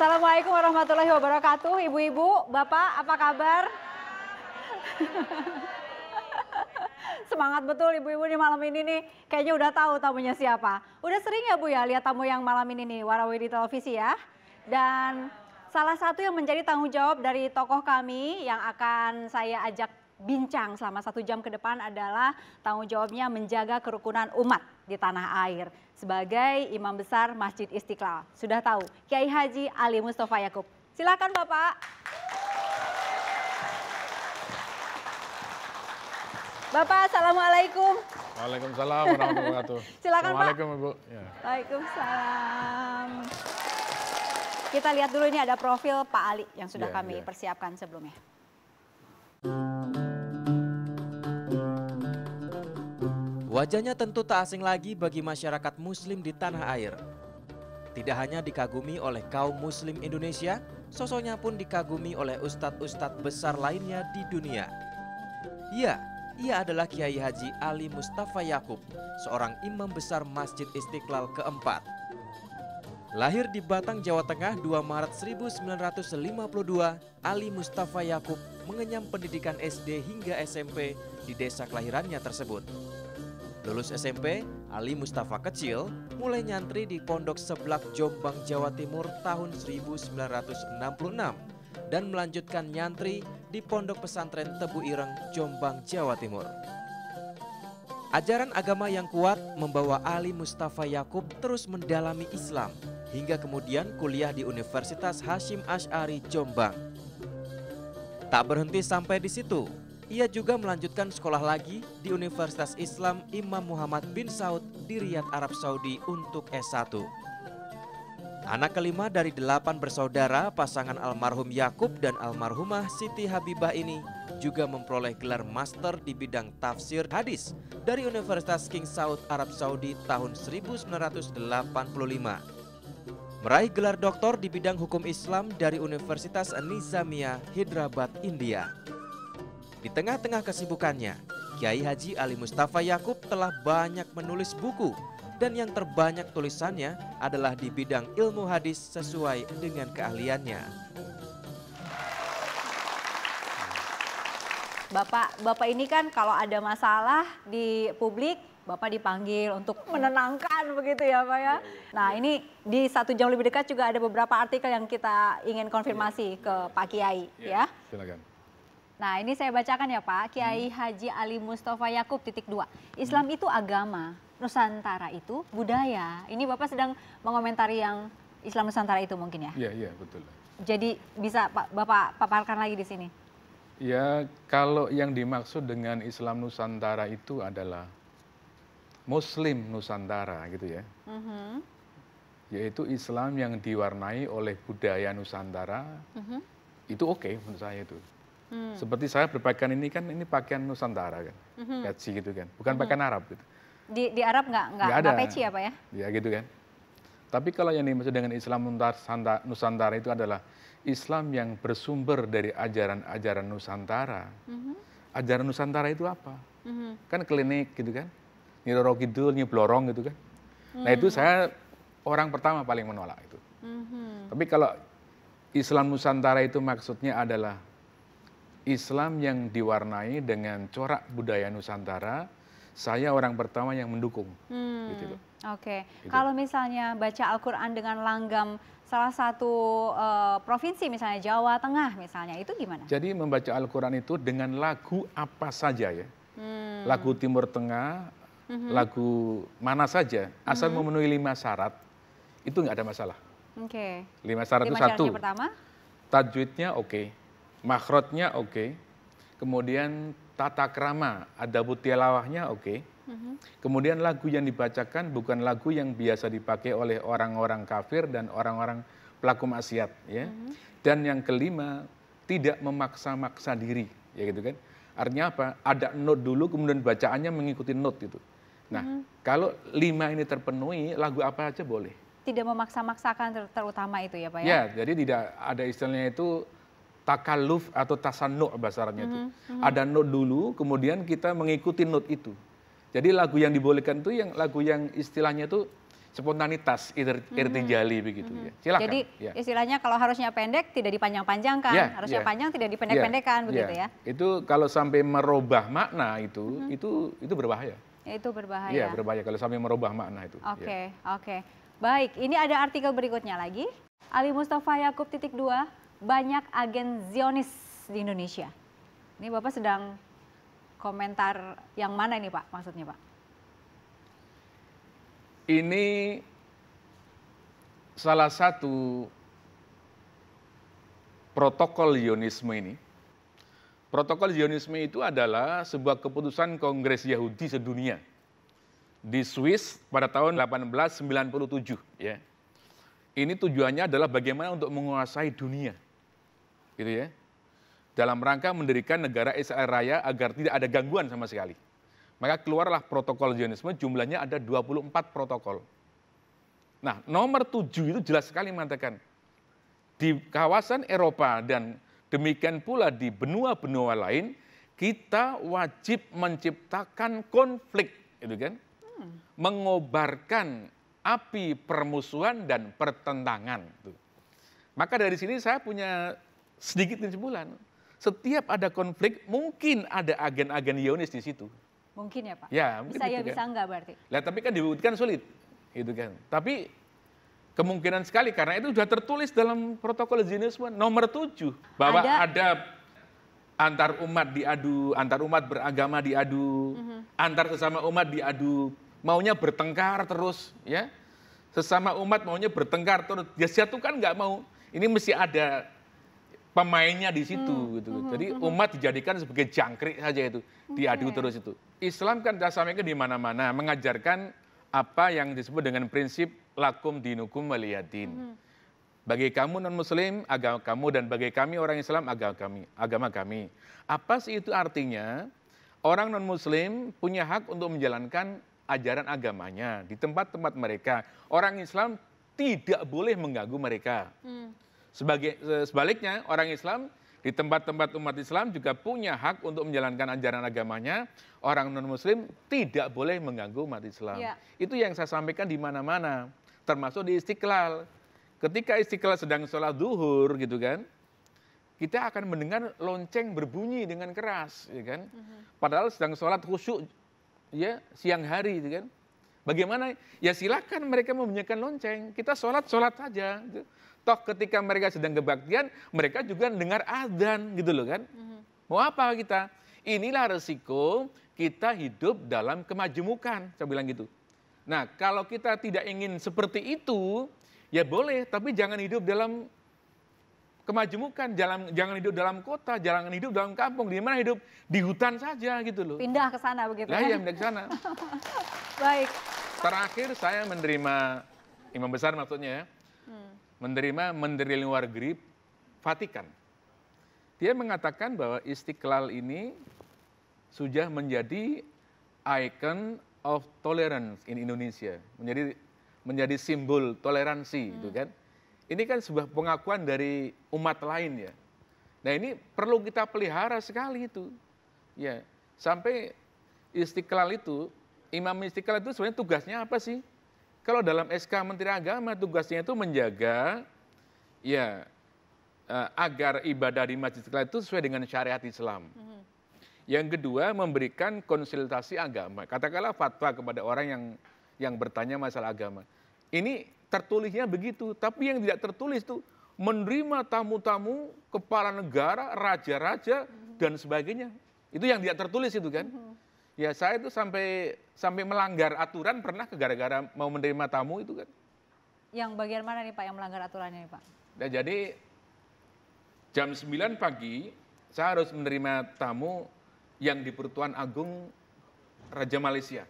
Assalamualaikum warahmatullahi wabarakatuh. Ibu-ibu, Bapak, apa kabar? Semangat betul ibu-ibu di malam ini nih. Kayaknya udah tahu tamunya siapa. Udah sering ya Bu ya lihat tamu yang malam ini nih, Warawi di televisi ya. Dan salah satu yang menjadi tanggung jawab dari tokoh kami yang akan saya ajak bincang selama satu jam ke depan adalah tanggung jawabnya menjaga kerukunan umat di tanah air sebagai Imam Besar Masjid Istiqlal. Sudah tahu, Kiai Haji Ali Mustafa Yakub. Silakan Bapak. Bapak, Assalamualaikum. Waalaikumsalam warahmatullahi wabarakatuh. Silakan Pak. Waalaikumsalam Ibu. Ya. Waalaikumsalam. Kita lihat dulu ini ada profil Pak Ali yang sudah ya, kami ya. persiapkan sebelumnya. Wajahnya tentu tak asing lagi bagi masyarakat muslim di tanah air. Tidak hanya dikagumi oleh kaum muslim Indonesia, sosoknya pun dikagumi oleh ustadz-ustadz besar lainnya di dunia. Ya, ia adalah Kiai Haji Ali Mustafa Yakub, seorang imam besar Masjid Istiqlal keempat. Lahir di Batang, Jawa Tengah 2 Maret 1952, Ali Mustafa Yakub mengenyam pendidikan SD hingga SMP di desa kelahirannya tersebut. Lulus SMP, Ali Mustafa kecil mulai nyantri di Pondok Seblak Jombang, Jawa Timur tahun 1966 dan melanjutkan nyantri di Pondok Pesantren Tebu Ireng, Jombang, Jawa Timur. Ajaran agama yang kuat membawa Ali Mustafa Yakub terus mendalami Islam hingga kemudian kuliah di Universitas Hashim Ash'ari Jombang. Tak berhenti sampai di situ, ia juga melanjutkan sekolah lagi di Universitas Islam Imam Muhammad bin Saud di Riyadh Arab Saudi untuk S1. Anak kelima dari delapan bersaudara pasangan almarhum Yakub dan almarhumah Siti Habibah ini juga memperoleh gelar master di bidang tafsir hadis dari Universitas King Saud Arab Saudi tahun 1985. Meraih gelar doktor di bidang hukum Islam dari Universitas Nizamia Hyderabad, India. Di tengah-tengah kesibukannya, Kiai Haji Ali Mustafa Yakub telah banyak menulis buku dan yang terbanyak tulisannya adalah di bidang ilmu hadis sesuai dengan keahliannya. Bapak, Bapak ini kan kalau ada masalah di publik, Bapak dipanggil untuk menenangkan begitu ya Pak ya. Iya, iya. Nah ini di satu jam lebih dekat juga ada beberapa artikel yang kita ingin konfirmasi ke Pak Kiai ya. ya. Silakan. Nah ini saya bacakan ya Pak, hmm. Kiai Haji Ali Mustafa Yakub titik dua. Islam hmm. itu agama, Nusantara itu budaya. Ini Bapak sedang mengomentari yang Islam Nusantara itu mungkin ya? Iya, iya betul. Jadi bisa Pak, Bapak paparkan lagi di sini? Ya kalau yang dimaksud dengan Islam Nusantara itu adalah Muslim Nusantara gitu ya. Mm-hmm. Yaitu Islam yang diwarnai oleh budaya Nusantara, hmm itu oke okay, menurut saya itu. Hmm. Seperti saya berpakaian ini kan ini pakaian Nusantara kan, hmm. peci gitu kan, bukan hmm. pakaian Arab gitu. Di, di Arab nggak nggak ada peci apa ya? Ya gitu kan. Tapi kalau yang dimaksud dengan Islam Nusantara itu adalah Islam yang bersumber dari ajaran-ajaran Nusantara. hmm Ajaran Nusantara itu apa? hmm Kan klinik gitu kan, nyiroro kidul, nyeblorong gitu kan. hmm Nah itu hmm. saya orang pertama paling menolak itu. hmm Tapi kalau Islam Nusantara itu maksudnya adalah Islam yang diwarnai dengan corak budaya Nusantara, saya orang pertama yang mendukung. Hmm. Gitu Oke, okay. Gitu. kalau misalnya baca Al-Quran dengan langgam salah satu e, provinsi misalnya Jawa Tengah misalnya, itu gimana? Jadi membaca Al-Quran itu dengan lagu apa saja ya, hmm. lagu Timur Tengah, hmm. lagu mana saja, asal hmm. memenuhi lima syarat, itu nggak ada masalah. Oke. Okay. Lima syarat lima itu satu. Pertama? Tajwidnya oke. Okay makrotnya oke, okay. kemudian tata krama, ada tilawahnya oke, okay. mm-hmm. kemudian lagu yang dibacakan bukan lagu yang biasa dipakai oleh orang-orang kafir dan orang-orang pelaku maksiat, ya. Mm-hmm. Dan yang kelima, tidak memaksa-maksa diri, ya gitu kan. Artinya apa? Ada note dulu, kemudian bacaannya mengikuti note itu. Nah, mm-hmm. kalau lima ini terpenuhi, lagu apa aja boleh. Tidak memaksa-maksakan ter- terutama itu ya Pak ya? Ya, jadi tidak ada istilahnya itu takaluf atau tasanuk bahasa Arabnya itu. Mm -hmm. Ada note dulu, kemudian kita mengikuti note itu. Jadi lagu yang dibolehkan itu yang lagu yang istilahnya itu spontanitas mhm. irtijali mm -hmm. begitu mm -hmm. ya. Jadi ya. istilahnya kalau harusnya pendek tidak dipanjang-panjangkan, yeah, harusnya yeah. panjang tidak dipendek-pendekkan yeah, begitu yeah. ya. Itu kalau sampai merubah makna itu mm -hmm. itu itu berbahaya. Ya, itu berbahaya. Iya, berbahaya kalau sampai merubah makna itu. Oke, okay, ya. oke. Okay. Baik, ini ada artikel berikutnya lagi. Ali Mustafa Yakub titik dua banyak agen Zionis di Indonesia. Ini Bapak sedang komentar yang mana ini Pak maksudnya Pak? Ini salah satu protokol Zionisme ini. Protokol Zionisme itu adalah sebuah keputusan Kongres Yahudi sedunia di Swiss pada tahun 1897 ya. Ini tujuannya adalah bagaimana untuk menguasai dunia gitu ya, dalam rangka mendirikan negara Israel Raya agar tidak ada gangguan sama sekali. Maka keluarlah protokol Zionisme, jumlahnya ada 24 protokol. Nah, nomor tujuh itu jelas sekali mengatakan, di kawasan Eropa dan demikian pula di benua-benua lain, kita wajib menciptakan konflik, gitu kan? Hmm. Mengobarkan api permusuhan dan pertentangan. Maka dari sini saya punya sedikit demi sebulan. Setiap ada konflik, mungkin ada agen-agen Yonis di situ. Mungkin ya Pak? Ya, bisa ya, gitu kan. enggak berarti? Lihat, tapi kan diwujudkan sulit, gitu kan. Tapi kemungkinan sekali, karena itu sudah tertulis dalam protokol Zionisme nomor tujuh Bahwa ada, ada antar umat diadu, antar umat beragama diadu, uh mhm. -huh. antar sesama umat diadu, maunya bertengkar terus, ya. Sesama umat maunya bertengkar terus, ya satu kan nggak mau. Ini mesti ada pemainnya di situ hmm. gitu. Hmm, Jadi hmm. umat dijadikan sebagai jangkrik saja itu, diadu terus itu. Islam kan dasarnya di mana-mana mengajarkan apa yang disebut dengan prinsip lakum dinukum waliyadin. Hmm. Bagi kamu non muslim agama kamu dan bagi kami orang Islam agama kami, agama kami. Apa sih itu artinya? Orang non muslim punya hak untuk menjalankan ajaran agamanya di tempat-tempat mereka. Orang Islam tidak boleh mengganggu mereka. Hmm sebagai, sebaliknya orang Islam di tempat-tempat umat Islam juga punya hak untuk menjalankan ajaran agamanya. Orang non-muslim tidak boleh mengganggu umat Islam. Ya. Itu yang saya sampaikan di mana-mana, termasuk di Istiqlal. Ketika Istiqlal sedang sholat duhur gitu kan, kita akan mendengar lonceng berbunyi dengan keras, ya kan? Mhm. Padahal sedang sholat khusyuk, ya siang hari, gitu kan? Bagaimana? Ya silakan mereka membunyikan lonceng. Kita sholat sholat saja. Gitu. Toh ketika mereka sedang kebaktian, mereka juga dengar adzan gitu loh kan. Mhm. Mau apa kita? Inilah resiko kita hidup dalam kemajemukan, saya bilang gitu. Nah, kalau kita tidak ingin seperti itu, ya boleh, tapi jangan hidup dalam kemajemukan, jalan, jangan hidup dalam kota, jangan hidup dalam kampung, di mana hidup di hutan saja gitu loh. Pindah ke sana begitu. Nah, ya pindah ke sana. Baik. Terakhir saya menerima imam besar maksudnya ya. Hmm menerima Menteri Luar Negeri Vatikan. Dia mengatakan bahwa Istiqlal ini sudah menjadi icon of tolerance in Indonesia, menjadi menjadi simbol toleransi gitu hmm. itu kan. Ini kan sebuah pengakuan dari umat lain ya. Nah ini perlu kita pelihara sekali itu. Ya, sampai Istiqlal itu, Imam Istiqlal itu sebenarnya tugasnya apa sih? Kalau dalam SK Menteri Agama tugasnya itu menjaga ya eh, agar ibadah di Masjid Istiqlal itu sesuai dengan syariat Islam. Mhm. Yang kedua memberikan konsultasi agama. Katakanlah fatwa kepada orang yang yang bertanya masalah agama. Ini tertulisnya begitu, tapi yang tidak tertulis itu menerima tamu-tamu kepala negara, raja-raja mhm. dan sebagainya. Itu yang tidak tertulis itu kan. Mm -hmm. Ya saya itu sampai sampai melanggar aturan pernah ke gara-gara mau menerima tamu itu kan. Yang bagian mana nih Pak yang melanggar aturannya nih Pak? Nah, jadi jam 9 pagi saya harus menerima tamu yang di Pertuan Agung Raja Malaysia.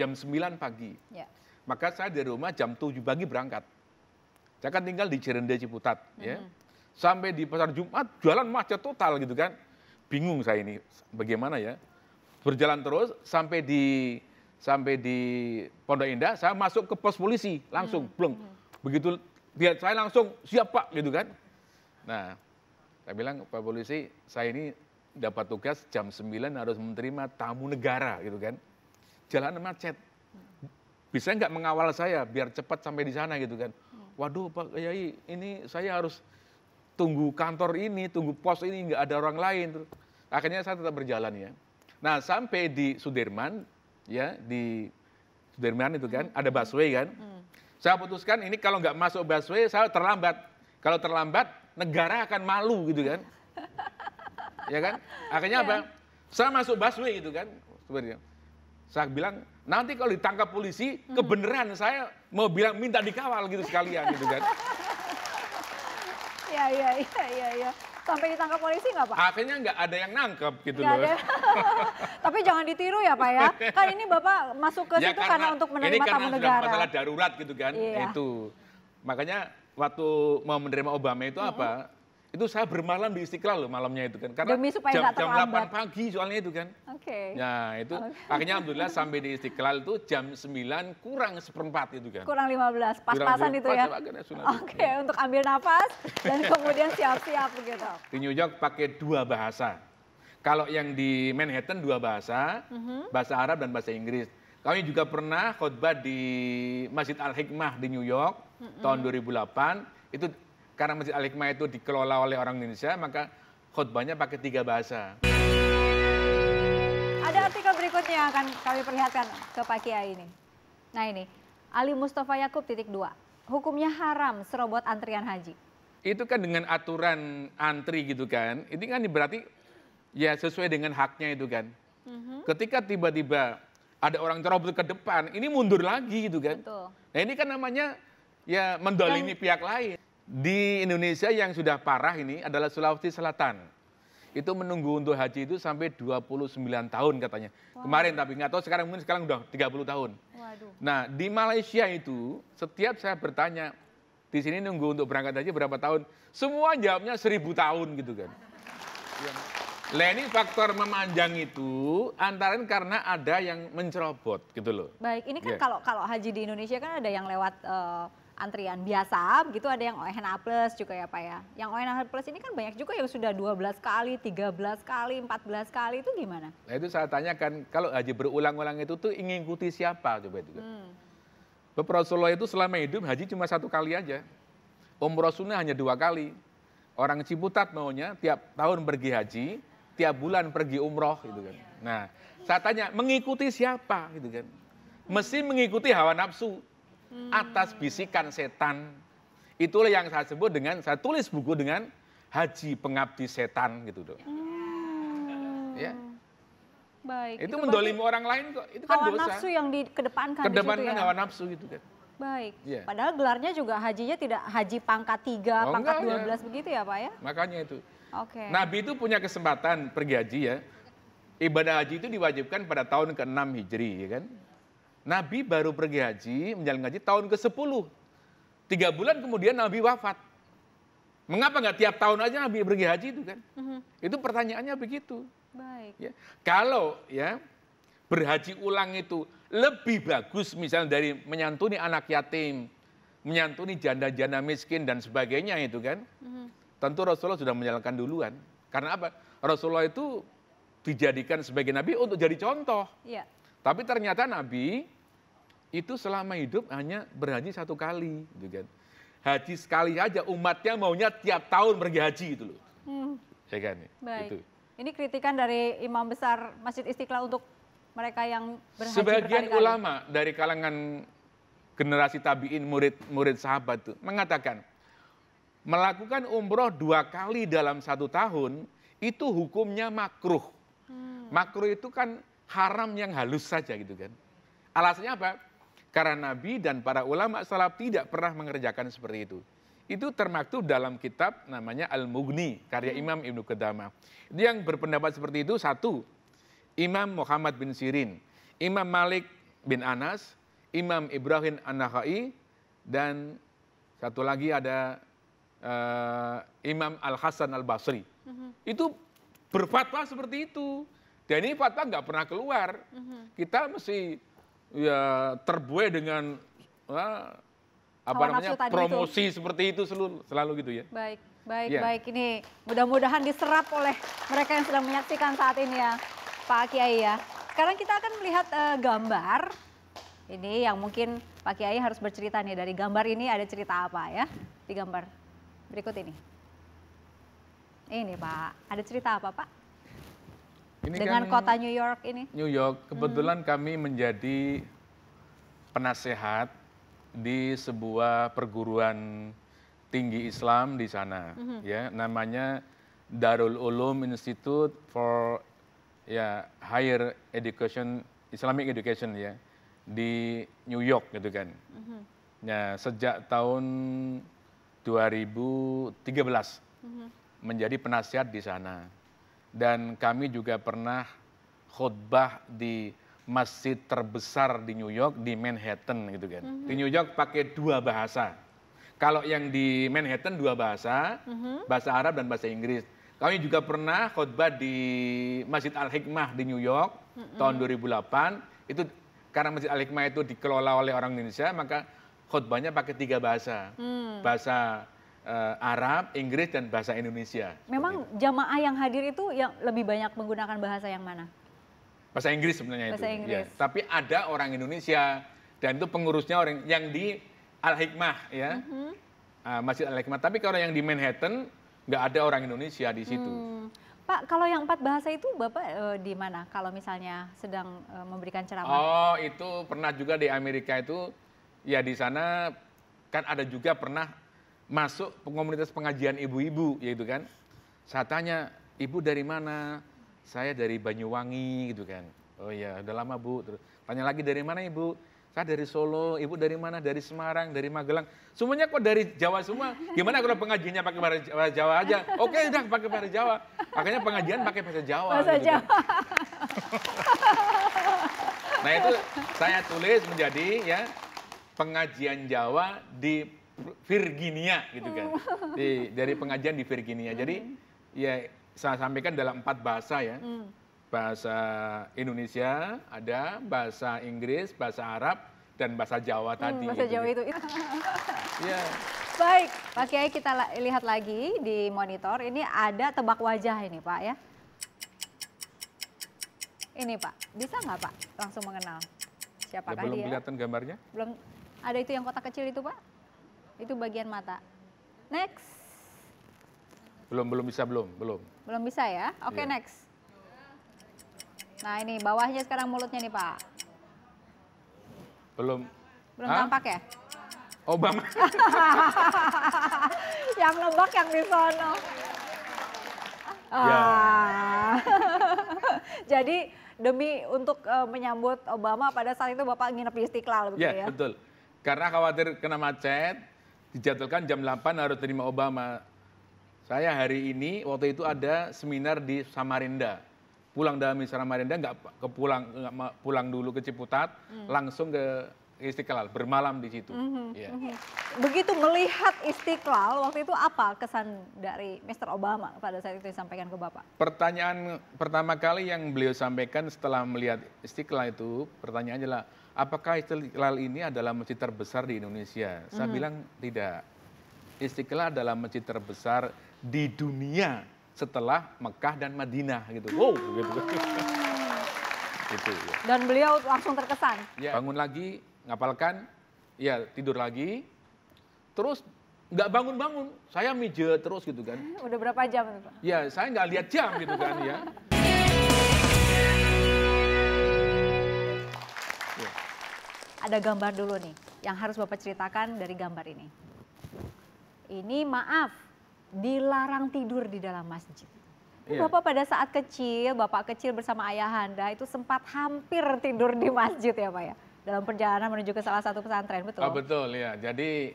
Jam 9 pagi. Ya. Maka saya di rumah jam 7 pagi berangkat. Saya kan tinggal di Cirende Ciputat mm -hmm. ya. Mm-hmm. Sampai di pasar Jumat jalan macet total gitu kan. Bingung saya ini bagaimana ya berjalan terus sampai di sampai di Pondok Indah, saya masuk ke pos polisi langsung, hmm. Begitu lihat saya langsung siap pak gitu kan. Nah, saya bilang Pak Polisi, saya ini dapat tugas jam 9 harus menerima tamu negara gitu kan. Jalan macet. Bisa nggak mengawal saya biar cepat sampai di sana gitu kan. Hmm. Waduh Pak Kiai, ini saya harus tunggu kantor ini, tunggu pos ini, nggak ada orang lain. Akhirnya saya tetap berjalan ya. Nah, sampai di Sudirman, ya di Sudirman itu kan, ada busway kan. Hmm. Saya putuskan ini kalau nggak masuk busway, saya terlambat. Kalau terlambat, negara akan malu gitu kan. ya kan? Akhirnya ya. apa? Saya masuk busway gitu kan. Sebenarnya. Saya bilang, nanti kalau ditangkap polisi, hmm. kebenaran saya mau bilang minta dikawal gitu sekalian gitu kan. Ya, ya, ya, ya, ya. Sampai ditangkap polisi nggak Pak? Akhirnya nggak ada yang nangkep gitu gak loh. Ada. Tapi jangan ditiru ya Pak ya. Kan ini Bapak masuk ke ya, situ karena, karena untuk menerima ini karena tamu negara. Ini masalah darurat gitu kan. Iya. Itu. Makanya waktu mau menerima Obama itu apa? Mm -hmm itu saya bermalam di Istiqlal loh malamnya itu kan. Karena Demi supaya jam, jam 8 pagi soalnya itu kan. Oke. Okay. Ya, nah itu okay. akhirnya Alhamdulillah sampai di Istiqlal itu jam 9 kurang seperempat itu kan. Kurang 15, pas-pasan itu ya. Oke okay, untuk ambil nafas dan kemudian siap-siap begitu. Di New York pakai dua bahasa. Kalau yang di Manhattan dua bahasa, mm -hmm. bahasa Arab dan bahasa Inggris. Kami juga pernah khutbah di Masjid Al Hikmah di New York mm -hmm. tahun 2008 itu karena Masjid Al Hikmah itu dikelola oleh orang Indonesia, maka khutbahnya pakai tiga bahasa. Ada artikel berikutnya yang akan kami perlihatkan ke Pak Kiai ini. Nah ini, Ali Mustafa Yakub titik dua. Hukumnya haram serobot antrian haji. Itu kan dengan aturan antri gitu kan. Itu kan berarti ya sesuai dengan haknya itu kan. Mm-hmm. Ketika tiba-tiba ada orang cerobot ke depan, ini mundur lagi gitu kan. Betul. Nah ini kan namanya ya mendolimi Dan, pihak lain di Indonesia yang sudah parah ini adalah Sulawesi Selatan. Itu menunggu untuk haji itu sampai 29 tahun katanya. Wow. Kemarin tapi nggak tahu sekarang mungkin sekarang udah 30 tahun. Waduh. Nah, di Malaysia itu setiap saya bertanya, di sini nunggu untuk berangkat haji berapa tahun? Semua jawabnya seribu tahun gitu kan. Iya. Lenny faktor memanjang itu antara karena ada yang mencerobot gitu loh. Baik, ini kan yeah. kalau kalau haji di Indonesia kan ada yang lewat uh, antrian biasa begitu ada yang ONA plus juga ya Pak ya. Yang ONA plus ini kan banyak juga yang sudah 12 kali, 13 kali, 14 kali itu gimana? Nah itu saya tanyakan kalau haji berulang-ulang itu tuh ingin ikuti siapa coba itu. Hmm. Rasulullah itu selama hidup haji cuma satu kali aja. Umroh sunnah hanya dua kali. Orang Ciputat maunya tiap tahun pergi haji, tiap bulan pergi umroh gitu kan. Oh, iya. Nah, saya tanya mengikuti siapa gitu kan. Mesti mengikuti hawa nafsu. Hmm. atas bisikan setan. Itulah yang saya sebut dengan saya tulis buku dengan Haji Pengabdi Setan gitu dong. Hmm. Ya. Baik. Itu, itu mendolimi orang lain kok. Itu kan dosa. nafsu yang dikedepankan. Kedepankan ya? nafsu gitu kan. Baik. Ya. Padahal gelarnya juga hajinya tidak haji pangkat 3, oh, pangkat enggak, 12 ya. begitu ya Pak ya? Makanya itu. Oke. Okay. Nabi itu punya kesempatan pergi haji ya. Ibadah haji itu diwajibkan pada tahun ke-6 Hijri ya kan. Nabi baru pergi haji, menjalani haji tahun ke-10. Tiga bulan kemudian Nabi wafat. Mengapa nggak tiap tahun aja Nabi pergi haji itu kan? Mm-hmm. Itu pertanyaannya begitu. Baik. Ya, kalau ya berhaji ulang itu lebih bagus misalnya dari menyantuni anak yatim, menyantuni janda-janda miskin dan sebagainya itu kan. Mm-hmm. Tentu Rasulullah sudah menjalankan duluan. Karena apa? Rasulullah itu dijadikan sebagai nabi untuk jadi contoh. Yeah. Tapi ternyata Nabi itu selama hidup hanya berhaji satu kali, gitu kan. Haji sekali aja umatnya maunya tiap tahun pergi haji itu loh. Hmm. Ya kan? Baik. Itu. Ini kritikan dari Imam Besar Masjid Istiqlal untuk mereka yang berhaji Sebagian ulama dari kalangan generasi tabiin murid-murid sahabat itu mengatakan melakukan umroh dua kali dalam satu tahun itu hukumnya makruh. Hmm. Makruh itu kan haram yang halus saja gitu kan. Alasannya apa? Karena Nabi dan para ulama salaf tidak pernah mengerjakan seperti itu. Itu termaktub dalam kitab namanya Al-Mughni, karya hmm. Imam Ibnu Qudamah. Dia yang berpendapat seperti itu satu, Imam Muhammad bin Sirin, Imam Malik bin Anas, Imam Ibrahim An-Nakhai, dan satu lagi ada uh, Imam Al-Hasan Al-Basri. Hmm. Itu berfatwa seperti itu. Dan ini fatwa nggak pernah keluar. Mm-hmm. Kita mesti ya terbuai dengan nah, apa namanya promosi itu. seperti itu selalu selalu gitu ya. Baik, baik, ya. baik. Ini mudah-mudahan diserap oleh mereka yang sedang menyaksikan saat ini ya, Pak Kiai ya. Sekarang kita akan melihat uh, gambar ini yang mungkin Pak Kiai harus bercerita nih dari gambar ini ada cerita apa ya di gambar berikut ini. Ini Pak, ada cerita apa Pak? Ini dengan kan kota New York ini? New York, hmm. kebetulan hmm. kami menjadi penasehat di sebuah perguruan tinggi Islam di sana, hmm. ya namanya Darul Ulum Institute for ya Higher Education Islamic Education ya di New York gitu kan. Hmm. Ya sejak tahun 2013 hmm. menjadi penasehat di sana dan kami juga pernah khutbah di masjid terbesar di New York di Manhattan gitu kan. Mm -hmm. Di New York pakai dua bahasa. Kalau yang di Manhattan dua bahasa, mm -hmm. bahasa Arab dan bahasa Inggris. Kami juga pernah khutbah di Masjid Al-Hikmah di New York mm -hmm. tahun 2008. Itu karena Masjid Al-Hikmah itu dikelola oleh orang Indonesia, maka khutbahnya pakai tiga bahasa. Mm. Bahasa uh, Arab, Inggris dan bahasa Indonesia. Memang jamaah yang hadir itu yang lebih banyak menggunakan bahasa yang mana? Bahasa Inggris sebenarnya bahasa itu. Ya, Inggris. Ya. Tapi ada orang Indonesia dan itu pengurusnya orang yang di Al Hikmah ya. Mm -hmm. uh, Masjid Al Hikmah. Tapi kalau yang di Manhattan nggak ada orang Indonesia di situ. Hmm. Pak, kalau yang empat bahasa itu Bapak e, di mana? Kalau misalnya sedang e, memberikan ceramah? Oh, itu pernah juga di Amerika itu ya di sana kan ada juga pernah masuk komunitas pengajian ibu-ibu ya itu kan. Saya tanya, "Ibu dari mana?" "Saya dari Banyuwangi" gitu kan. "Oh iya, udah lama, Bu." Terus tanya lagi, "Dari mana, Ibu?" "Saya dari Solo." "Ibu dari mana?" "Dari Semarang, dari Magelang." Semuanya kok dari Jawa semua. Gimana kalau pengajiannya pakai bahasa Jawa aja? Oke, udah pakai bahasa Jawa. makanya pengajian pakai bahasa Jawa. Bahasa gitu Jawa. Kan. nah, itu saya tulis menjadi ya pengajian Jawa di Virginia gitu kan oh. di, dari pengajian di Virginia. Hmm. Jadi ya saya sampaikan dalam empat bahasa ya. Hmm. Bahasa Indonesia ada, bahasa Inggris, bahasa Arab dan bahasa Jawa hmm, tadi. Bahasa gitu Jawa gitu. itu. Ya Baik, Pak Kiai kita lihat lagi di monitor. Ini ada tebak wajah ini Pak ya. Ini Pak, bisa nggak Pak langsung mengenal siapa ya, belum dia? Ya? Belum kelihatan gambarnya? Belum. Ada itu yang kotak kecil itu Pak? Itu bagian mata. Next. Belum belum bisa belum belum. Belum bisa ya. Oke okay, iya. yeah. next. Nah ini bawahnya sekarang mulutnya nih pak. Belum. Belum Hah? tampak ya? Obama. Oh, yang nebak yang di sono. Ya. Ah. Jadi demi untuk uh, menyambut Obama pada saat itu Bapak nginep di Istiqlal begitu ya? Ya betul. Karena khawatir kena macet, dijadwalkan jam 8 harus terima Obama. Saya hari ini waktu itu ada seminar di Samarinda. Pulang dari Samarinda nggak ke pulang gak pulang dulu ke Ciputat, hmm. langsung ke Istiqlal, bermalam di situ. Mm iya. -hmm. yeah. Begitu melihat Istiqlal, waktu itu apa kesan dari Mr. Obama pada saat itu disampaikan ke Bapak? Pertanyaan pertama kali yang beliau sampaikan setelah melihat Istiqlal itu, pertanyaannya adalah, Apakah Istiqlal ini adalah masjid terbesar di Indonesia? Saya mm-hmm. bilang tidak. Istiqlal adalah masjid terbesar di dunia setelah Mekah dan Madinah gitu. Ah. Wow, gitu. gitu ya. Dan beliau langsung terkesan. Ya, bangun lagi, ngapalkan, ya tidur lagi. Terus nggak bangun-bangun. Saya mijet terus gitu kan. Udah berapa jam Pak? Ya saya nggak lihat jam gitu kan ya. ada gambar dulu nih yang harus Bapak ceritakan dari gambar ini. Ini maaf, dilarang tidur di dalam masjid. Iya. Bapak pada saat kecil, Bapak kecil bersama ayah Anda itu sempat hampir tidur di masjid ya Pak ya? Dalam perjalanan menuju ke salah satu pesantren, betul? Oh, betul ya, jadi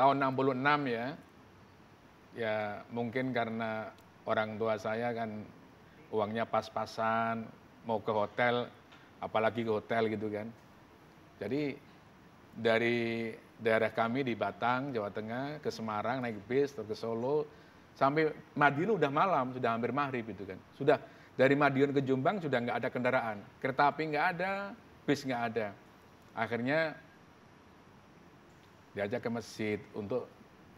tahun 66 ya, ya mungkin karena orang tua saya kan uangnya pas-pasan, mau ke hotel, apalagi ke hotel gitu kan. Jadi dari daerah kami di Batang, Jawa Tengah, ke Semarang, naik bis, terus ke Solo, sampai Madiun udah malam, sudah hampir maghrib itu kan. Sudah dari Madiun ke Jombang sudah nggak ada kendaraan, kereta api nggak ada, bis nggak ada. Akhirnya diajak ke masjid untuk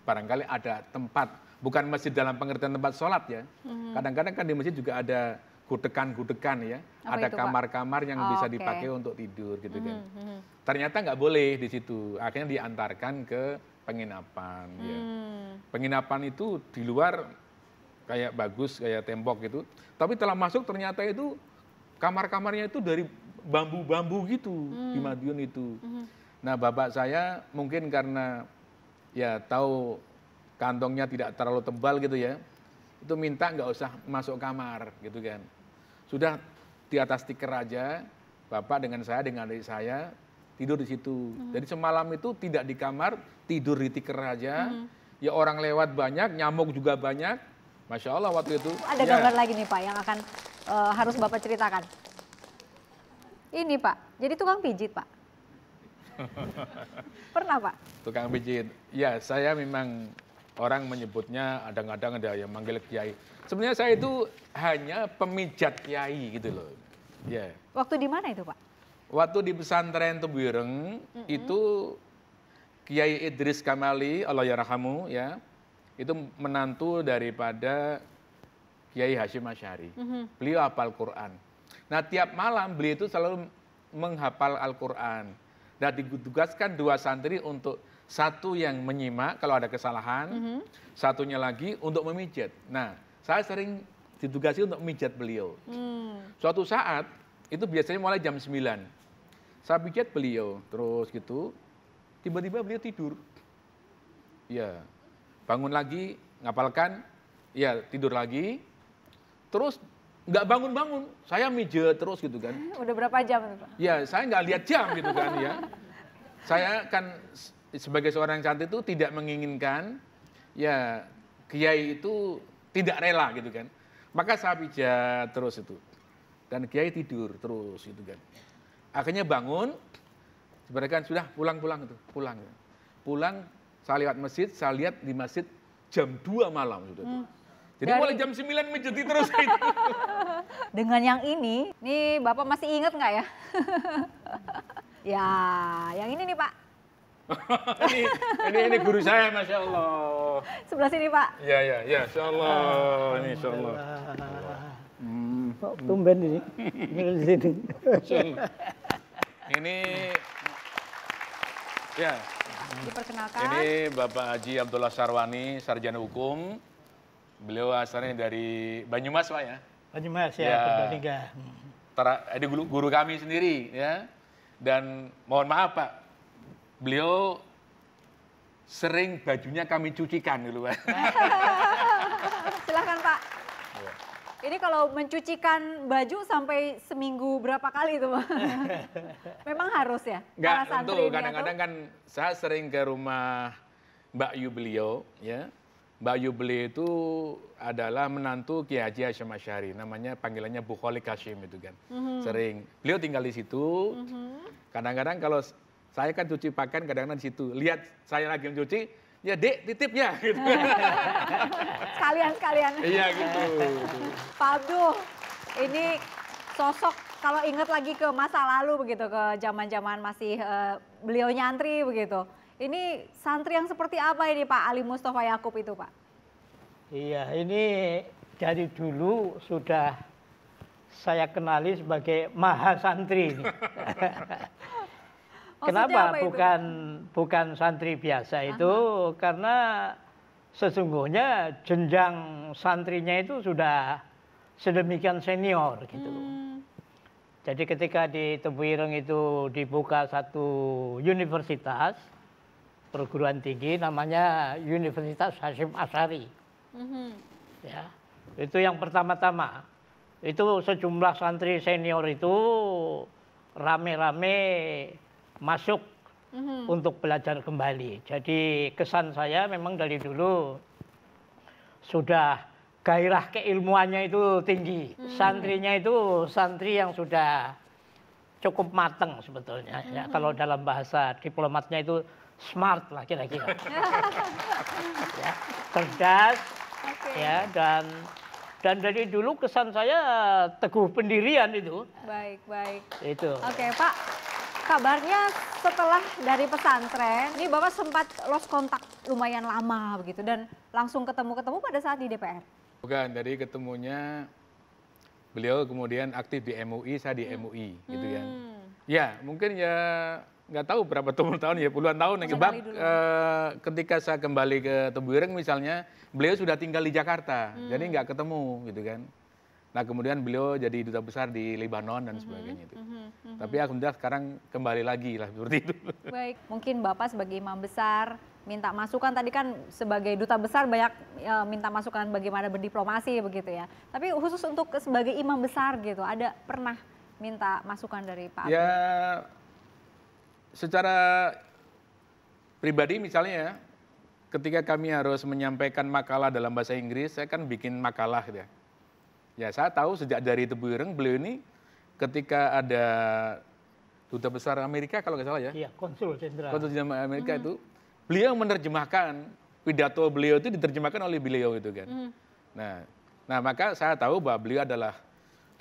barangkali ada tempat, bukan masjid dalam pengertian tempat sholat ya. Hmm. Kadang-kadang kan di masjid juga ada gudekan-gudekan ya. Apa ada kamar-kamar yang oh, bisa okay. dipakai untuk tidur gitu kan. Mm hmm. Ternyata nggak boleh di situ. Akhirnya diantarkan ke penginapan. Mm. Ya. Hmm. Penginapan itu di luar kayak bagus kayak tembok gitu. Tapi telah masuk ternyata itu kamar-kamarnya itu dari bambu-bambu gitu mm. di Madiun itu. Hmm. Nah bapak saya mungkin karena ya tahu kantongnya tidak terlalu tebal gitu ya, itu minta nggak usah masuk kamar gitu kan sudah di atas tiker aja, Bapak dengan saya, dengan adik saya, tidur di situ. Hmm. Jadi semalam itu tidak di kamar, tidur di tiker aja. Hmm. Ya orang lewat banyak, nyamuk juga banyak. Masya Allah waktu itu. Ada ya. gambar lagi nih Pak yang akan uh, harus Bapak ceritakan. Ini Pak, jadi tukang pijit Pak. Pernah Pak? Tukang pijit. Ya, saya memang orang menyebutnya kadang-kadang ada yang manggil kiai. Sebenarnya saya itu hanya pemijat kiai gitu loh. Ya. Yeah. Waktu di mana itu Pak? Waktu di pesantren Tebireng mm -hmm. itu Kiai Idris Kamali, Allah ya rahamu ya, itu menantu daripada Kiai Hashim Ashari. Mm -hmm. Beliau hafal Quran. Nah tiap malam beliau itu selalu menghafal Al-Quran. Nah ditugaskan dua santri untuk satu yang menyimak kalau ada kesalahan, mm -hmm. satunya lagi untuk memijat. Nah, saya sering ditugasi untuk memijat beliau. Mm. Suatu saat itu biasanya mulai jam 9. Saya pijat beliau terus gitu, tiba-tiba beliau tidur. Ya, bangun lagi, ngapalkan, ya tidur lagi, terus nggak bangun-bangun. Saya mijat terus gitu kan. Udah berapa jam Pak? Ya, saya nggak lihat jam gitu kan ya. Saya kan sebagai seorang yang cantik itu tidak menginginkan ya kiai itu tidak rela gitu kan. Maka saya pijat terus itu. Dan kiai tidur terus gitu kan. Akhirnya bangun, sebenarnya kan sudah pulang-pulang itu, pulang. Pulang, saya lewat masjid, saya lihat di masjid jam 2 malam sudah Hmm. Jadi Dari... mulai jam 9 menjadi terus itu. Dengan yang ini, nih Bapak masih ingat nggak ya? ya, yang ini nih Pak. ini, ini ini guru saya, masya Allah. Sebelah sini Pak. Iya iya iya, masya Allah, ini masya Allah. Hmm. tumben ini? di sini. ini ya. Diperkenalkan. Ini Bapak Haji Abdullah Sarwani, sarjana hukum. Beliau asalnya dari Banyumas Pak ya. Banyumas ya, ya. Tiga. Ini hmm. eh, guru, guru kami sendiri ya. Dan mohon maaf Pak, beliau sering bajunya kami cucikan dulu Silakan Silahkan Pak. Iya. Ini kalau mencucikan baju sampai seminggu berapa kali itu Pak? Memang harus ya? Enggak, tentu. Kadang-kadang kan saya sering ke rumah Mbak Yu beliau ya. Mbak Yu beliau itu adalah menantu Kiai Haji Hashim Asyari. Namanya panggilannya Bukholik Hashim itu kan. Mm -hmm. Sering. Beliau tinggal di situ. Mhm. Kadang-kadang mm -hmm. Kadang -kadang kalau saya kan cuci pakaian kadang-kadang di situ. Lihat saya lagi mencuci, ya dek titipnya gitu. sekalian sekalian. Iya gitu. Pak Abdul, ini sosok kalau ingat lagi ke masa lalu begitu ke zaman-zaman masih uh, beliau nyantri begitu. Ini santri yang seperti apa ini Pak Ali Mustafa Yakub itu Pak? Iya, ini dari dulu sudah saya kenali sebagai maha santri. Kenapa itu? bukan bukan santri biasa itu? Aha. Karena sesungguhnya jenjang santrinya itu sudah sedemikian senior gitu. Hmm. Jadi ketika di Tebuireng itu dibuka satu universitas perguruan tinggi namanya Universitas Hasyim Asari. Hmm. Ya, itu yang pertama-tama. Itu sejumlah santri senior itu rame-rame masuk mm-hmm. untuk belajar kembali. Jadi kesan saya memang dari dulu sudah gairah keilmuannya itu tinggi. Mm-hmm. Santrinya itu santri yang sudah cukup matang sebetulnya. Mm-hmm. Ya, hmm. kalau dalam bahasa diplomatnya itu smart lah kira-kira. ya, cerdas okay. ya dan dan dari dulu kesan saya teguh pendirian itu. Baik, baik. Itu. Oke, okay, Pak kabarnya setelah dari pesantren, ini Bapak sempat lost kontak lumayan lama begitu dan langsung ketemu-ketemu pada saat di DPR. Bukan, dari ketemunya beliau kemudian aktif di MUI, saya di hmm. MUI gitu kan? Hmm. Ya, mungkin ya nggak tahu berapa tahun-tahun ya puluhan tahun yang sebab e, ketika saya kembali ke Tebuireng misalnya beliau sudah tinggal di Jakarta hmm. jadi nggak ketemu gitu kan Nah kemudian beliau jadi duta besar di Lebanon dan mm-hmm. sebagainya itu. Mm-hmm. mm-hmm. Tapi alhamdulillah sekarang kembali lagi lah seperti itu. Baik, mungkin Bapak sebagai imam besar minta masukan tadi kan sebagai duta besar banyak e, minta masukan bagaimana berdiplomasi begitu ya. Tapi khusus untuk sebagai imam besar gitu ada pernah minta masukan dari Pak? Ya secara pribadi misalnya ya ketika kami harus menyampaikan makalah dalam bahasa Inggris saya kan bikin makalah gitu ya Ya saya tahu sejak dari Tebu Ireng beliau ini ketika ada duta besar Amerika kalau nggak salah ya. Iya, konsul jenderal. Konsul jenderal Amerika hmm. itu beliau menerjemahkan pidato beliau itu diterjemahkan oleh beliau itu kan. Hmm. Nah, nah maka saya tahu bahwa beliau adalah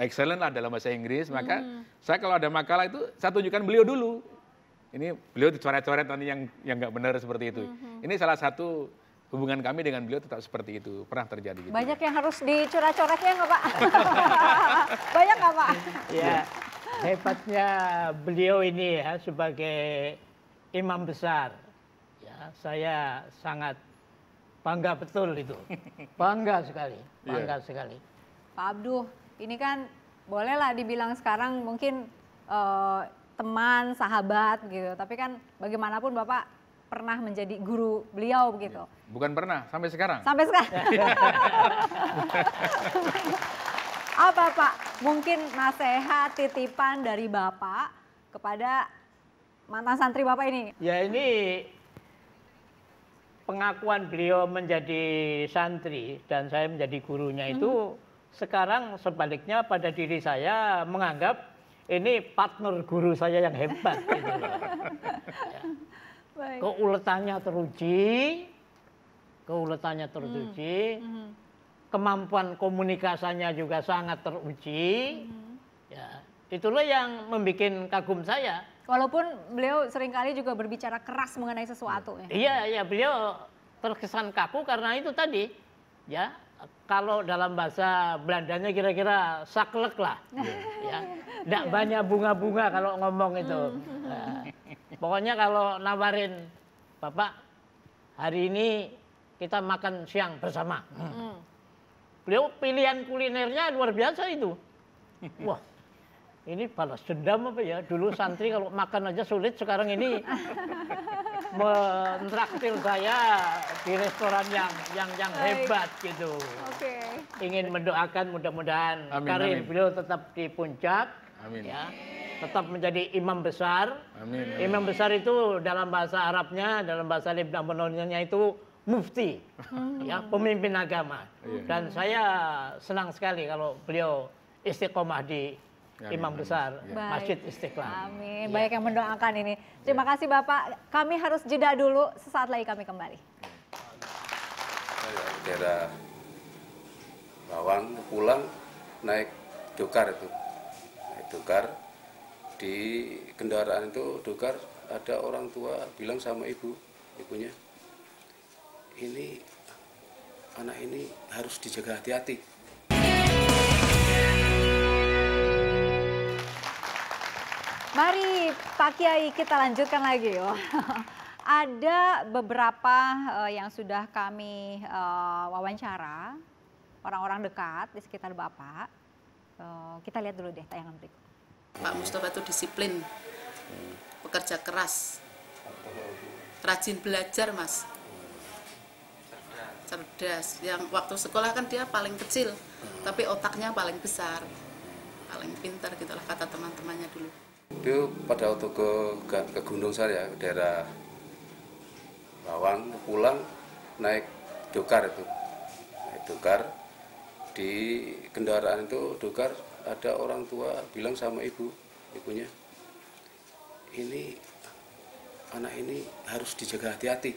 excellent lah dalam bahasa Inggris, maka hmm. saya kalau ada makalah itu saya tunjukkan beliau dulu. Ini beliau dicoret-coret nanti yang yang nggak benar seperti itu. Hmm. hmm. Ini salah satu hubungan kami dengan beliau tetap seperti itu pernah terjadi gitu. banyak yang harus dicurah coretnya nggak pak banyak nggak pak ya hebatnya beliau ini ya sebagai imam besar ya saya sangat bangga betul itu bangga sekali iya. bangga yeah. sekali pak Abduh ini kan bolehlah dibilang sekarang mungkin uh, teman sahabat gitu tapi kan bagaimanapun bapak pernah menjadi guru beliau begitu. Yeah. Bukan pernah, sampai sekarang. Sampai sekarang. Iya. Apa Pak, mungkin nasihat, titipan dari Bapak kepada mantan santri Bapak ini? Ya ini pengakuan beliau menjadi santri dan saya menjadi gurunya hmm. itu hmm. sekarang sebaliknya pada diri saya menganggap ini partner guru saya yang hebat gitu Keuletannya teruji, keuletannya teruji, hmm. Mm-hmm. kemampuan komunikasinya juga sangat teruji. Hmm. Ya, itulah yang membuat kagum saya. Walaupun beliau seringkali juga berbicara keras mengenai sesuatu ya. Iya, iya beliau terkesan kaku karena itu tadi. Ya, kalau dalam bahasa Belandanya kira-kira saklek lah. Iya. ya. Tidak banyak bunga-bunga kalau ngomong itu. Mm. Nah, pokoknya kalau nawarin, Bapak hari ini kita makan siang bersama. Hmm. hmm. Beliau pilihan kulinernya luar biasa itu. Wah, ini balas dendam apa ya? Dulu santri kalau makan aja sulit, sekarang ini mentraktir saya di restoran yang yang yang hebat gitu. Okay. Ingin mendoakan mudah-mudahan karir amin. beliau tetap di puncak. Amin. Ya tetap menjadi imam besar. Amin. Imam besar itu dalam bahasa Arabnya, dalam bahasa Lebanon itu mufti, ya hmm. pemimpin agama. Iya. Dan saya senang sekali kalau beliau istiqomah di ya, Imam ya, Besar ya. Masjid Istiqlal. Amin. Iya. Banyak yang mendoakan ini. Terima iya. kasih Bapak. Kami harus jeda dulu. Sesaat lagi kami kembali. ada bawang pulang naik dukar itu. Naik dukar. Di kendaraan itu dukar ada orang tua bilang sama ibu, ibunya ini anak ini harus dijaga hati-hati. Mari Pak Kiai kita lanjutkan lagi yo. Ada beberapa uh, yang sudah kami uh, wawancara orang-orang dekat di sekitar Bapak. Uh, kita lihat dulu deh tayangan berikut. Pak Mustafa itu disiplin, pekerja keras, rajin belajar mas cerdas yang waktu sekolah kan dia paling kecil hmm. tapi otaknya paling besar paling pintar gitulah kata teman-temannya dulu itu pada waktu ke ke, gunung saya ke daerah Bawang pulang naik dokar itu naik dokar di kendaraan itu dokar ada orang tua bilang sama ibu ibunya ini anak ini harus dijaga hati-hati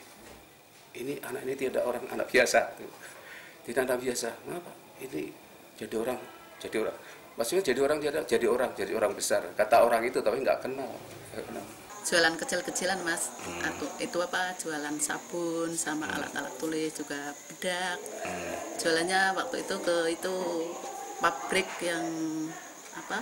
ini anak ini tidak orang anak biasa tidak anak biasa kenapa ini jadi orang jadi orang maksudnya jadi orang jadi jadi orang jadi orang besar kata orang itu tapi nggak kenal, kenal. jualan kecil-kecilan mas hmm. Atau, itu apa jualan sabun sama hmm. alat-alat hmm. tulis juga bedak hmm. jualannya waktu itu ke itu pabrik yang apa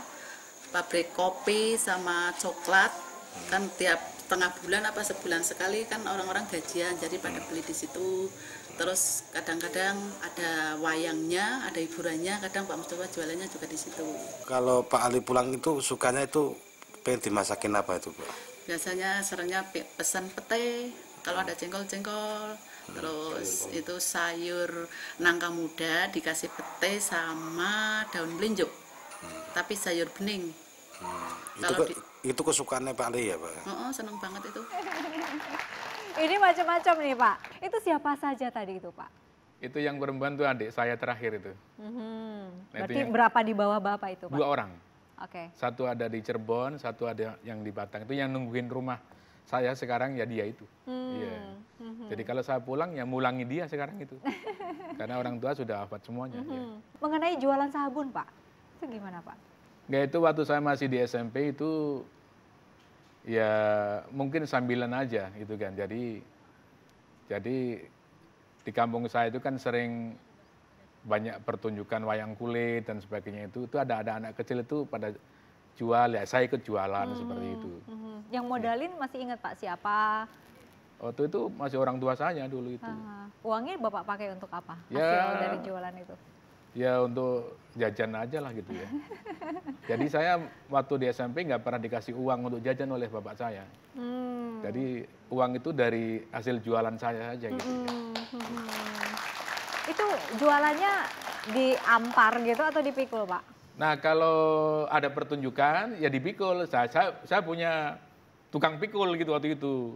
pabrik kopi sama coklat hmm. kan tiap setengah bulan apa sebulan sekali kan orang-orang gajian jadi pada hmm. beli di situ terus kadang-kadang ada wayangnya ada hiburannya kadang Pak Mustafa jualannya juga di situ kalau Pak Ali pulang itu sukanya itu pengen dimasakin apa itu Pak? biasanya seringnya pesan pete kalau ada jengkol-jengkol hmm. terus itu sayur nangka muda dikasih pete sama daun belinjuk hmm. tapi sayur bening hmm. kalau itu kesukaannya Pak Ali ya Pak? Oh, oh seneng banget itu. Ini macam-macam nih Pak. Itu siapa saja tadi itu Pak? Itu yang perempuan tuh adik saya terakhir itu. Mm-hmm. Nah, Berarti itu berapa di bawah Bapak itu Pak? Dua orang. Oke. Okay. Satu ada di Cirebon, satu ada yang di Batang. Itu yang nungguin rumah saya sekarang ya dia itu. Hmm. Yeah. Mm-hmm. Jadi kalau saya pulang ya mulangi dia sekarang itu. Karena orang tua sudah wafat semuanya. Iya. Mm-hmm. Yeah. Mengenai jualan sabun Pak, itu gimana Pak? Nggak itu waktu saya masih di SMP itu ya mungkin sambilan aja gitu kan. Jadi jadi di kampung saya itu kan sering banyak pertunjukan wayang kulit dan sebagainya itu itu ada ada anak kecil itu pada jual ya saya ikut jualan hmm, seperti itu. Hmm. Yang ya. modalin ya. masih ingat Pak siapa? Waktu itu masih orang tua saya dulu itu. Aha. Uangnya Bapak pakai untuk apa? Ya, Hasil dari jualan itu? ya untuk jajan aja lah gitu ya. Jadi saya waktu di SMP nggak pernah dikasih uang untuk jajan oleh bapak saya. Hmm. Jadi uang itu dari hasil jualan saya aja gitu. Ya. Hmm. Ya. Itu jualannya di ampar gitu atau di pikul pak? Nah kalau ada pertunjukan ya dipikul. Saya, saya, saya punya tukang pikul gitu waktu itu.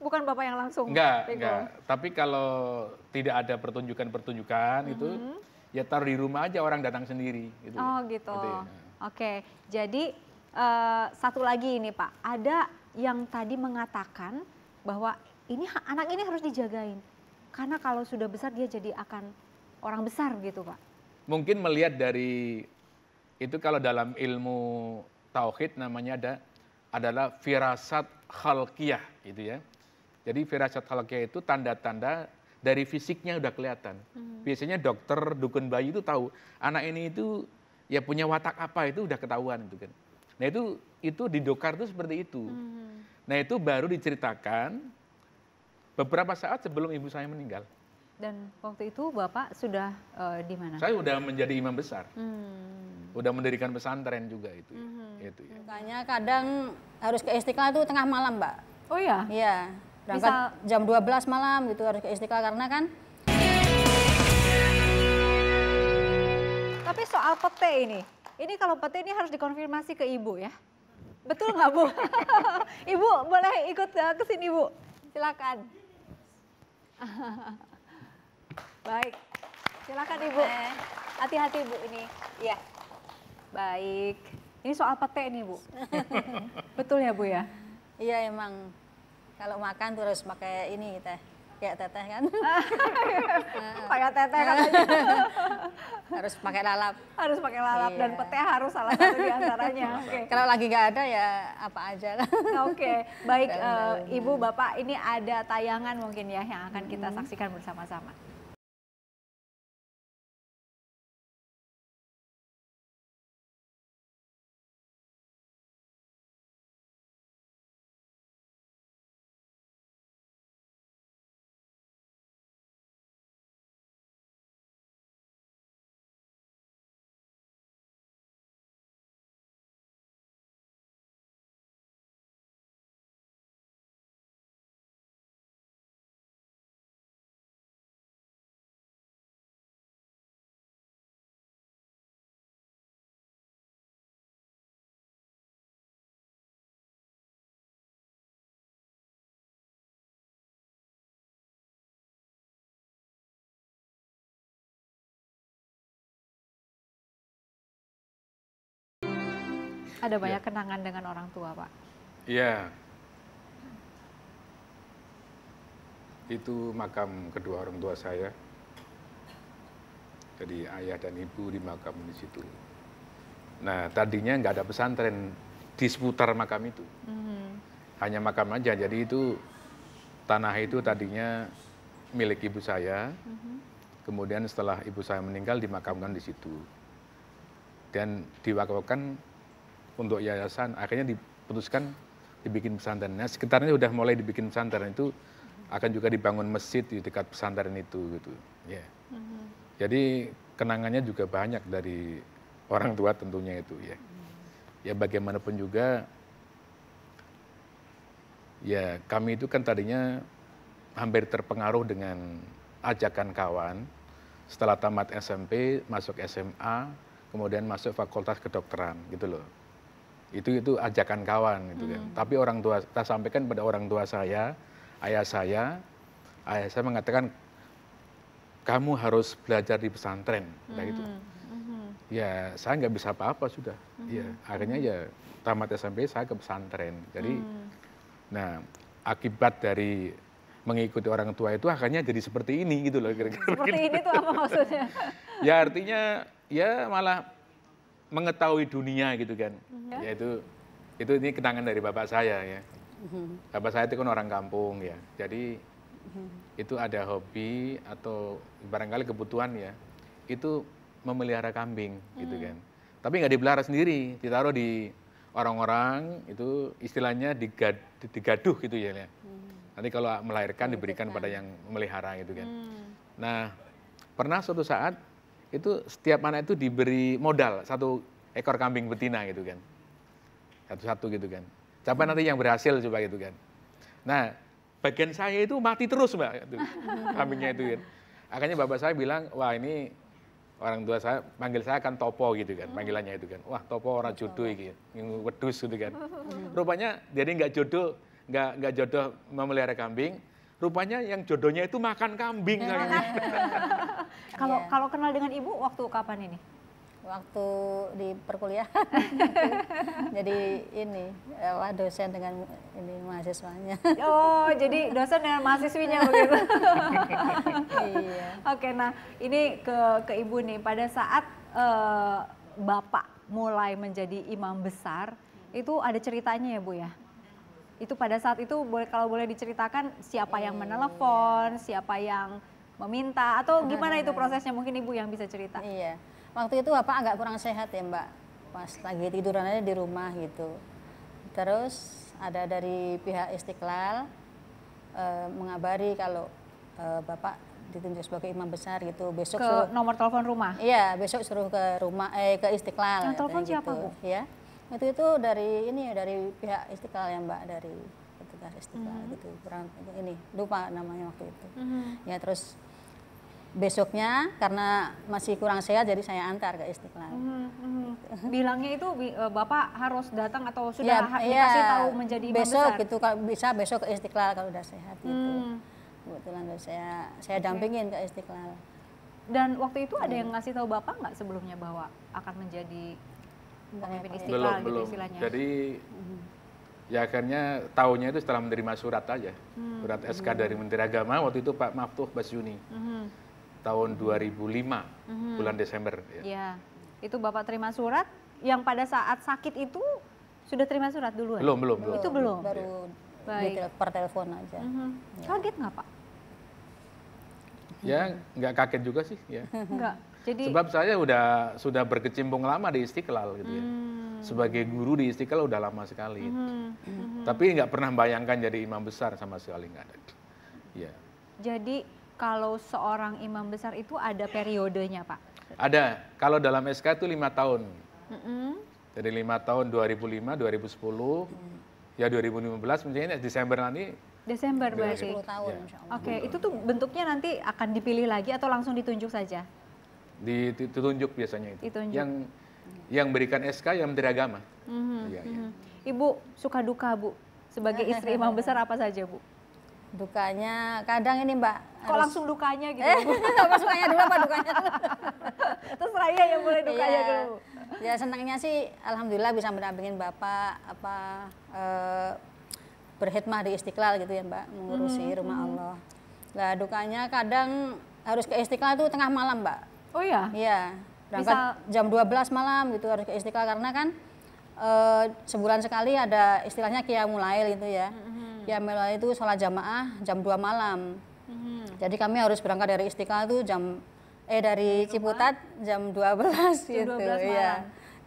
Bukan bapak yang langsung? Enggak, enggak. Tapi kalau tidak ada pertunjukan-pertunjukan gitu, -hmm. itu ya taruh di rumah aja orang datang sendiri. Gitu. Oh gitu. gitu ya. Oke, jadi uh, satu lagi ini Pak, ada yang tadi mengatakan bahwa ini anak ini harus dijagain karena kalau sudah besar dia jadi akan orang besar gitu Pak. Mungkin melihat dari itu kalau dalam ilmu tauhid namanya ada adalah firasat khalqiyah gitu ya. Jadi firasat khalqiyah itu tanda-tanda dari fisiknya udah kelihatan. Hmm. Biasanya dokter dukun bayi itu tahu anak ini itu ya punya watak apa itu udah ketahuan itu kan. Nah itu itu di dokar itu seperti itu. Hmm. Nah itu baru diceritakan beberapa saat sebelum ibu saya meninggal. Dan waktu itu bapak sudah uh, di mana? Saya sudah menjadi imam besar. Hmm. Udah mendirikan pesantren juga itu. Hmm. Itu ya. Makanya kadang harus ke istiqlal itu tengah malam, Mbak. Oh ya? Iya. iya berangkat Misal, jam 12 malam gitu harus ke Istiqlal karena kan Tapi soal pete ini, ini kalau pete ini harus dikonfirmasi ke ibu ya. Betul nggak Bu? ibu boleh ikut eh, ke sini Bu. Silakan. Baik. Silakan Ibu. Hati-hati Bu ini. Iya. Baik. Ini soal pete nih Bu. Betul ya Bu ya? Iya emang kalau makan terus pakai ini teh, kayak teteh kan. kayak teteh kan. harus pakai lalap. Harus pakai lalap iya. dan pete harus salah satu diantaranya. Okay. Kalau lagi nggak ada ya apa aja lah. Oke, okay. baik uh, Ibu Bapak ini ada tayangan mungkin ya yang akan kita saksikan bersama-sama. Ada ya. banyak ya. kenangan dengan orang tua, Pak. Iya. Itu makam kedua orang tua saya. Jadi ayah dan ibu di makam di situ. Nah, tadinya nggak ada pesantren di seputar makam itu. Mm-hmm. Hanya makam aja. Jadi itu tanah itu tadinya milik ibu saya. Mm-hmm. Kemudian setelah ibu saya meninggal dimakamkan di situ. Dan diwakafkan untuk yayasan akhirnya diputuskan dibikin pesantren. Nah sekitarnya sudah mulai dibikin pesantren itu akan juga dibangun masjid di dekat pesantren itu gitu. Ya. Yeah. Mm -hmm. Jadi kenangannya juga banyak dari orang tua tentunya itu ya. Yeah. Ya bagaimanapun juga ya kami itu kan tadinya hampir terpengaruh dengan ajakan kawan. Setelah tamat SMP, masuk SMA, kemudian masuk fakultas kedokteran gitu loh itu itu ajakan kawan gitu kan. Hmm. Tapi orang tua saya sampaikan pada orang tua saya, ayah saya, ayah saya mengatakan kamu harus belajar di pesantren, gitu. hmm. Nah, gitu. Ya saya nggak bisa apa-apa sudah. Hmm. Ya hmm. akhirnya ya tamat SMP saya ke pesantren. Jadi, hmm. nah akibat dari mengikuti orang tua itu akhirnya jadi seperti ini gitu loh kira-kira. Seperti ini tuh apa maksudnya? ya artinya ya malah mengetahui dunia gitu kan. Mhm. Ya. Yaitu itu ini kenangan dari bapak saya ya. Mhm. Bapak saya itu kan orang kampung ya. Jadi mhm. itu ada hobi atau barangkali kebutuhan ya. Itu memelihara kambing gitu kan. Tapi nggak dipelihara sendiri, ditaruh di orang-orang itu istilahnya digad, digaduh gitu ya. ya. Nanti kalau melahirkan diberikan pada yang melihara gitu kan. Nah, pernah suatu saat itu setiap anak itu diberi modal satu ekor kambing betina gitu kan satu-satu gitu kan sampai nanti yang berhasil coba gitu kan nah bagian saya itu mati terus mbak gitu, kambingnya itu kan akhirnya bapak saya bilang wah ini orang tua saya panggil saya kan topo gitu kan panggilannya itu kan wah topo orang jodoh gitu wedus gitu kan rupanya jadi nggak jodoh nggak nggak jodoh memelihara kambing rupanya yang jodohnya itu makan kambing kayaknya. Kalau iya. kalau kenal dengan ibu waktu kapan ini? Waktu di perkuliahan. jadi ini wah dosen dengan ini mahasiswanya. Oh, jadi dosen dengan mahasiswinya begitu. iya. Oke, nah ini ke ke ibu nih pada saat uh, Bapak mulai menjadi imam besar, itu ada ceritanya ya Bu ya? itu pada saat itu boleh kalau boleh diceritakan siapa yang menelepon, siapa yang meminta atau gimana itu prosesnya mungkin ibu yang bisa cerita. Iya. Waktu itu bapak agak kurang sehat ya mbak, pas lagi tiduran aja di rumah gitu. Terus ada dari pihak Istiqlal e, mengabari kalau e, bapak ditunjuk sebagai imam besar gitu besok ke suruh, nomor telepon rumah iya besok suruh ke rumah eh ke istiqlal yang telepon gitu. siapa bu ya itu itu dari ini dari pihak istiqlal ya mbak dari petugas istiqlal mm -hmm. gitu kurang ini lupa namanya waktu itu mm -hmm. ya terus besoknya karena masih kurang sehat jadi saya antar ke istiqlal mm -hmm. bilangnya itu eh, bapak harus datang atau sudah ya, ya dikasih ya, tahu menjadi besok besar? gitu kalau bisa besok ke istiqlal kalau udah sehat gitu mm. kebetulan saya saya okay. dampingin ke istiqlal dan waktu itu ada mm. yang ngasih tahu bapak nggak sebelumnya bahwa akan menjadi pemimpin belum, gitu belum. istilahnya. Jadi hmm. ya akhirnya tahunya itu setelah menerima surat aja. Hmm. Surat SK hmm. dari Menteri Agama waktu itu Pak Maftuh Basyuni. Hmm. Tahun 2005 hmm. bulan Desember ya. ya. Itu Bapak terima surat yang pada saat sakit itu sudah terima surat duluan? Belum, belum, belum. Itu belum. Baru ya. per telepon aja. Mm -hmm. ya. Kaget nggak Pak? ya nggak kaget juga sih ya enggak. jadi sebab saya udah sudah berkecimpung lama di Istiqlal gitu ya hmm. sebagai guru di Istiqlal udah lama sekali gitu. hmm. Hmm. tapi nggak pernah bayangkan jadi imam besar sama sekali nggak ada ya jadi kalau seorang imam besar itu ada periodenya pak ada kalau dalam SK itu lima tahun hmm. dari lima tahun 2005 2010 hmm. ya 2015 misalnya Desember nanti Desember berarti. 10 tahun ya. Oke, itu tuh bentuknya nanti akan dipilih lagi atau langsung ditunjuk saja? Ditunjuk biasanya itu. Ditunjuk. Yang yang berikan SK yang Menteri Agama. Mm -hmm. ya, ya. Ibu suka duka Bu sebagai istri imam besar apa saja Bu? Dukanya kadang ini Mbak. Kok harus... langsung dukanya gitu? Eh, apa sukanya dulu apa dukanya? Terus saya yang boleh dukanya iya. dulu. Ya senangnya sih alhamdulillah bisa mendampingin Bapak apa eh, berhikmah di Istiqlal gitu ya Mbak, mengurusi hmm. rumah hmm. Allah. lah dukanya kadang harus ke Istiqlal itu tengah malam, Mbak. Oh iya. Iya. Berangkat Misal... jam 12 malam gitu harus ke Istiqlal karena kan e, sebulan sekali ada istilahnya kia Mulail gitu ya. kiamulail hmm Kia hmm. Mulail itu sholat jamaah jam 2 malam. Hmm, hmm Jadi kami harus berangkat dari Istiqlal itu jam eh dari Ciputat jam 12 gitu. Jam 12 iya. malam. Ya.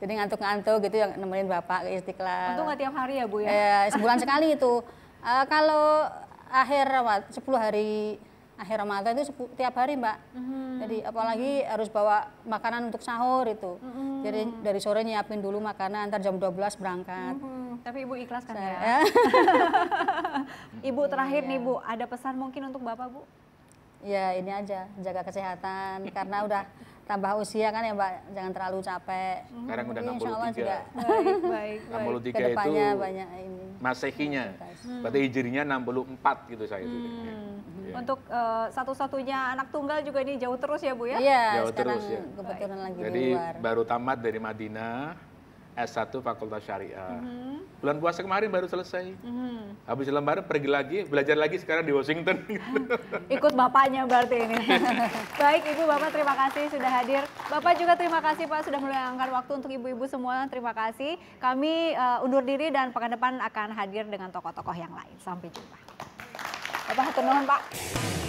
Jadi ngantuk-ngantuk gitu yang nemenin Bapak ke Istiqlal. untuk nggak tiap hari ya, Bu ya? Eh, sebulan sekali itu. Uh, kalau akhir 10 hari akhir Ramadan itu tiap hari mbak. Mm-hmm. Jadi apalagi mm-hmm. harus bawa makanan untuk sahur itu. Mm-hmm. Jadi dari sore nyiapin dulu makanan, ntar jam 12 berangkat. Mm-hmm. Tapi ibu ikhlas kan Saya, ya? ibu terakhir nih iya. bu, ada pesan mungkin untuk bapak bu? Ya ini aja, jaga kesehatan karena udah tambah usia kan ya Mbak, jangan terlalu capek. Hmm. Sekarang udah 63. juga. Baik, baik, baik. 63 Kedepannya itu banyak ini. Masehinya. Iya, hmm. Berarti hijrinya 64 gitu saya hmm. itu. Ya. Iya. Untuk uh, satu-satunya anak tunggal juga ini jauh terus ya Bu ya? Iya, jauh terus, ya. kebetulan baik. lagi Jadi, di luar. Jadi baru tamat dari Madinah, S1 Fakultas Syariah. Mm -hmm. Bulan puasa kemarin baru selesai. Mm -hmm. Habis lembar pergi lagi, belajar lagi sekarang di Washington. Ikut bapaknya berarti ini. Baik, Ibu Bapak terima kasih sudah hadir. Bapak juga terima kasih Pak sudah meluangkan waktu untuk ibu-ibu semua. Terima kasih. Kami uh, undur diri dan pekan depan akan hadir dengan tokoh-tokoh yang lain. Sampai jumpa. Bapak hatur Pak.